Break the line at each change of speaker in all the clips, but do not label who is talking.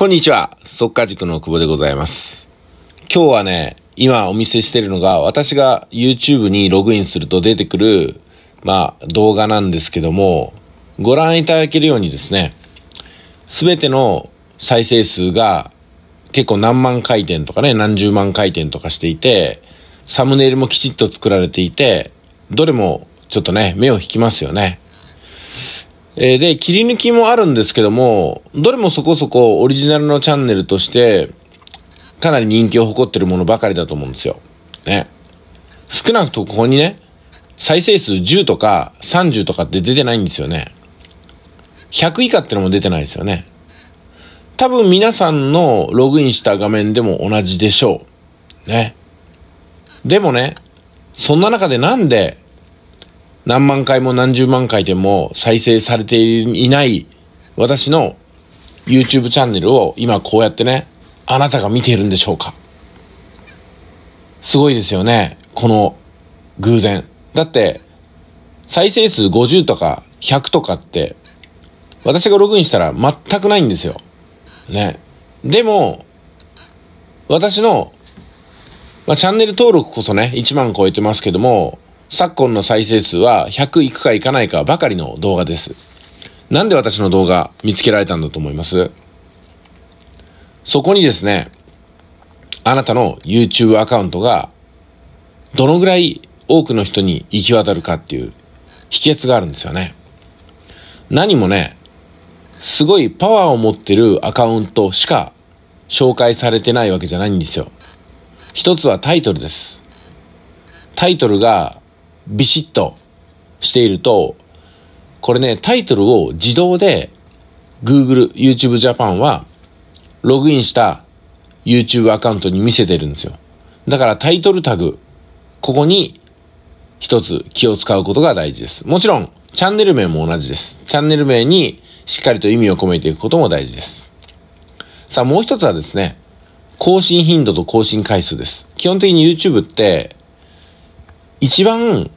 こんにちは。速稼塾の久保でございます。今日はね、今お見せしてるのが、私が YouTube にログインすると出てくる、まあ、動画なんですけども、ご覧いただけるようにですね、すべての再生数が結構何万回転とかね、何十万回転とかしていて、サムネイルもきちっと作られていて、どれもちょっとね、目を引きますよね。えー、で、切り抜きもあるんですけども、どれもそこそこオリジナルのチャンネルとして、かなり人気を誇ってるものばかりだと思うんですよ。ね。少なくとここにね、再生数10とか30とかって出てないんですよね。100以下ってのも出てないですよね。多分皆さんのログインした画面でも同じでしょう。ね。でもね、そんな中でなんで何万回も何十万回でも再生されていない私の YouTube チャンネルを今こうやってね、あなたが見ているんでしょうかすごいですよね。この偶然。だって、再生数50とか100とかって、私がログインしたら全くないんですよ。ね。でも、私の、まあ、チャンネル登録こそね、1万超えてますけども、昨今の再生数は100いくかいかないかばかりの動画です。なんで私の動画見つけられたんだと思いますそこにですね、あなたの YouTube アカウントがどのぐらい多くの人に行き渡るかっていう秘訣があるんですよね。何もね、すごいパワーを持ってるアカウントしか紹介されてないわけじゃないんですよ。一つはタイトルです。タイトルがビシッとしていると、これね、タイトルを自動で Google、YouTube Japan はログインした YouTube アカウントに見せてるんですよ。だからタイトルタグ、ここに一つ気を使うことが大事です。もちろん、チャンネル名も同じです。チャンネル名にしっかりと意味を込めていくことも大事です。さあ、もう一つはですね、更新頻度と更新回数です。基本的に YouTube って、一番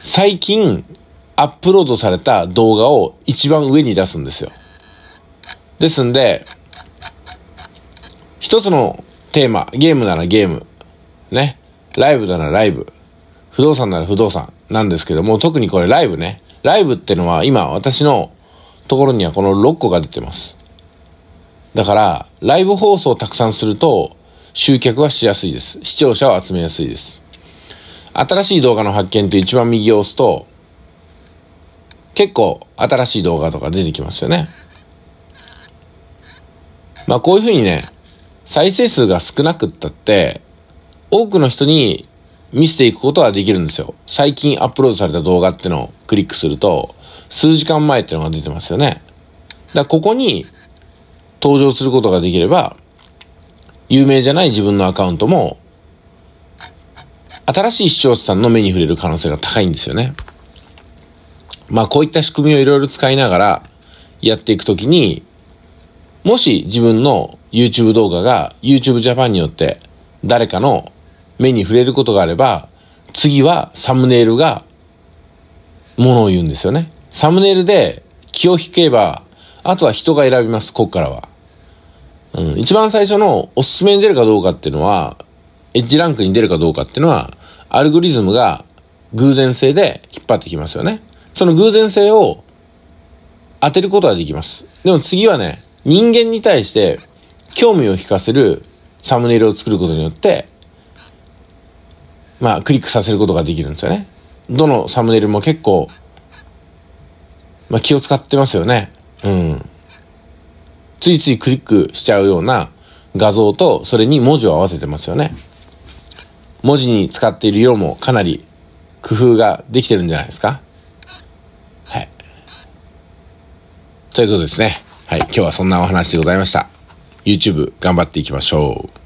最近アップロードされた動画を一番上に出すんですよ。ですんで、一つのテーマ、ゲームならゲーム、ね、ライブならライブ、不動産なら不動産なんですけども、特にこれライブね。ライブってのは今私のところにはこの6個が出てます。だから、ライブ放送をたくさんすると集客はしやすいです。視聴者を集めやすいです。新しい動画の発見って一番右を押すと、結構新しい動画とか出てきますよね。まあこういうふうにね、再生数が少なくったって、多くの人に見せていくことはできるんですよ。最近アップロードされた動画ってのをクリックすると、数時間前ってのが出てますよね。だここに登場することができれば、有名じゃない自分のアカウントも新しい視聴者さんの目に触れる可能性が高いんですよね。まあこういった仕組みをいろいろ使いながらやっていくときに、もし自分の YouTube 動画が YouTube Japan によって誰かの目に触れることがあれば、次はサムネイルがものを言うんですよね。サムネイルで気を引けば、あとは人が選びます、ここからは。うん、一番最初のおすすめに出るかどうかっていうのは、エッジランクに出るかどうかっていうのは、アルゴリズムが偶然性で引っ張ってきますよね。その偶然性を当てることはできます。でも次はね、人間に対して興味を引かせるサムネイルを作ることによって、まあ、クリックさせることができるんですよね。どのサムネイルも結構、まあ、気を使ってますよね。うん。ついついクリックしちゃうような画像と、それに文字を合わせてますよね。文字に使っている色もかなり工夫ができてるんじゃないですかはい。ということですね。はい。今日はそんなお話でございました。YouTube 頑張っていきましょう。